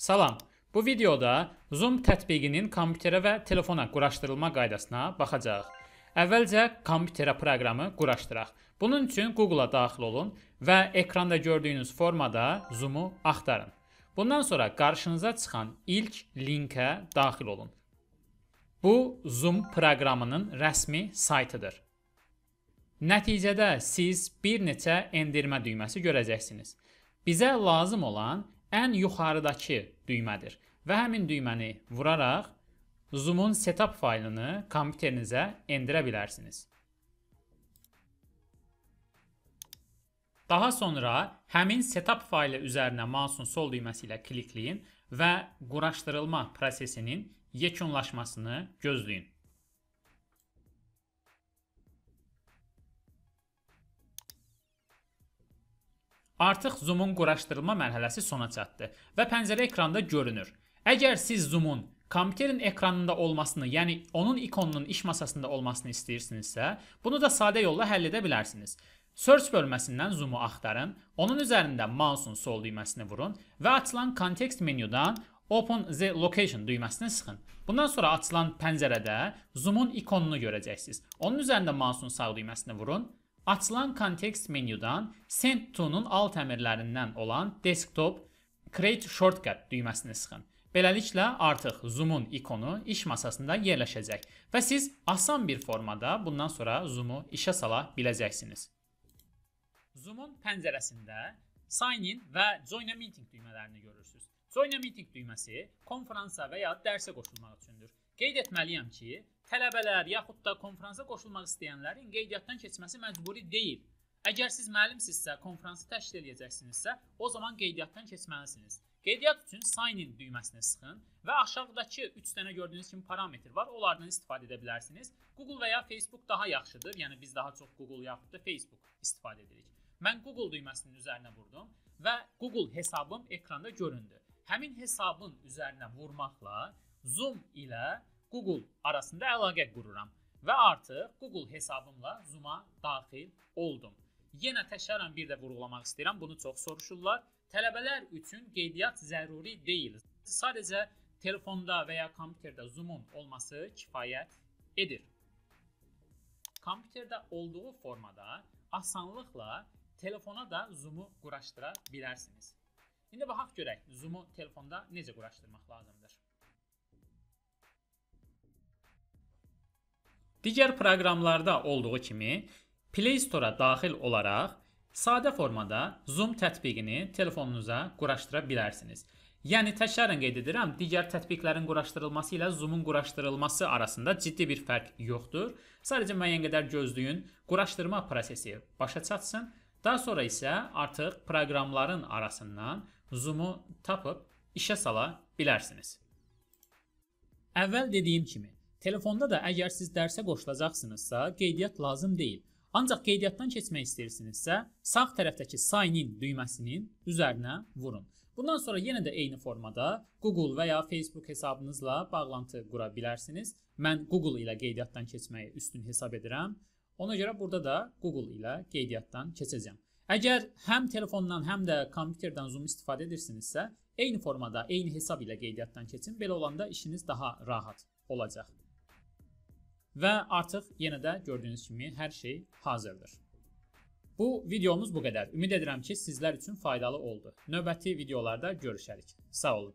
Salam. Bu videoda Zoom tətbiqinin kompüterə və telefona quraşdırılma qaydasına baxacağıq. Əvvəlcə kompüterə proqramı quraşdıraq. Bunun üçün Google-a daxil olun və ekranda gördüyünüz formada Zoom-u axtarın. Bundan sonra qarşınıza çıxan ilk linkə daxil olun. Bu Zoom proqramının rəsmi saytıdır. Nəticədə siz bir neçə endirmə düyməsi görəcəksiniz. Bizə lazım olan ən yuxarıdakı düymədir və həmin düyməni vuraraq Zoom-un setup faylını kompüterinizə endirə bilərsiniz. Daha sonra həmin setup faylı üzərinə mausun sol düyməsi ilə klikləyin və quraşdırılma prosesinin yekunlaşmasını gözləyin. Artıq zoomun quraşdırılma mərhələsi sona çatdı və pəncərə ekranda görünür. Əgər siz zoomun kompüterin ekranında olmasını, yəni onun ikonunun iş masasında olmasını istəyirsinizsə, bunu da sadə yolla həll edə bilərsiniz. Search bölməsindən zoomu axtarın, onun üzərində mausun sol düyməsini vurun və açılan kontekst menyudan Open the location düyməsini sıxın. Bundan sonra açılan pəncərədə zoomun ikonunu görəcəksiniz. Onun üzərində mausun sağ düyməsini vurun Açılan kontekst menyudan Send to-nun alt əmrlərindən olan Desktop Create Shortcut düyməsini sıxın. Beləliklə artıq zoomun ikonu iş masasında yerləşəcək və siz asan bir formada bundan sonra zoomu işə sala biləcəksiniz. Zoomun pəncərəsində Sign in və Join a meeting düymələrini görürsüz. Join a meeting düyməsi konfransa və ya dərsə qoşulmaq üçündür. Qeyd etməliyəm ki, tələbələr yaxud da konfransa qoşulmaq istəyənlərin qeydiyyatdan keçməsi məcburi deyil. Əgər siz müəllimsinizsə, konfransı təşkil edəcəksinizsə, o zaman qeydiyyatdan keçməlisiniz. Qeydiyyat üçün sign in düyməsinə sıxın və aşağıdakı 3 dənə gördüyünüz kimi parametr var. Onlardan istifadə edə bilərsiniz. Google və ya Facebook daha yaxşıdır. Yəni biz daha çox Google yaxud da Facebook istifadə edirik. Mən Google düyməsinin üzərinə vurdum və Google hesabım ekranda göründü. Həmin hesabın üzərinə vurmaqla Zoom ilə Google arasında əlaqə qururam və artıq Google hesabımla Zoom-a daxil oldum. Yenə təkrarən bir də vurğulamaq istəyirəm, bunu çox soruşurlar. Tələbələr üçün qeydiyyat zəruri deyil. Sadəcə telefonda və ya kompüterdə Zoom-un olması kifayət edir. Kompüterdə olduğu formada asanlıqla telefona da Zoom-u quraşdıra bilərsiniz. İndi baxaq görək Zoom-u telefonda necə quraşdırmaq lazımdır. Digər proqramlarda olduğu kimi Play Store-a daxil olaraq sadə formada Zoom tətbiqini telefonunuza quraşdıra bilərsiniz. Yəni təkrarən qeyd edirəm, digər tətbiqlərin quraşdırılması ilə Zoom-un quraşdırılması arasında ciddi bir fərq yoxdur. Sadəcə müəyyən qədər gözləyin, quraşdırma prosesi başa çatsın. Daha sonra isə artıq proqramların arasından Zoom-u tapıb işə sala bilərsiniz. Əvvəl dediyim kimi, Telefonda da əgər siz dərsə qoşulacaqsınızsa, qeydiyyat lazım deyil. Ancaq qeydiyyatdan keçmək istəyirsinizsə, sağ tərəfdəki sign in düyməsinin üzərinə vurun. Bundan sonra yenə də eyni formada Google və ya Facebook hesabınızla bağlantı qura bilərsiniz. Mən Google ilə qeydiyyatdan keçməyi üstün hesab edirəm. Ona görə burada da Google ilə qeydiyyatdan keçəcəm. Əgər həm telefondan, həm də kompüterdən Zoom istifadə edirsinizsə, eyni formada, eyni hesab ilə qeydiyyatdan keçin. Belə olanda işiniz daha rahat olacaq. Və artıq yenə də gördüyünüz kimi hər şey hazırdır. Bu videomuz bu qədər. Ümid edirəm ki, sizlər üçün faydalı oldu. Növbəti videolarda görüşərik. Sağ olun.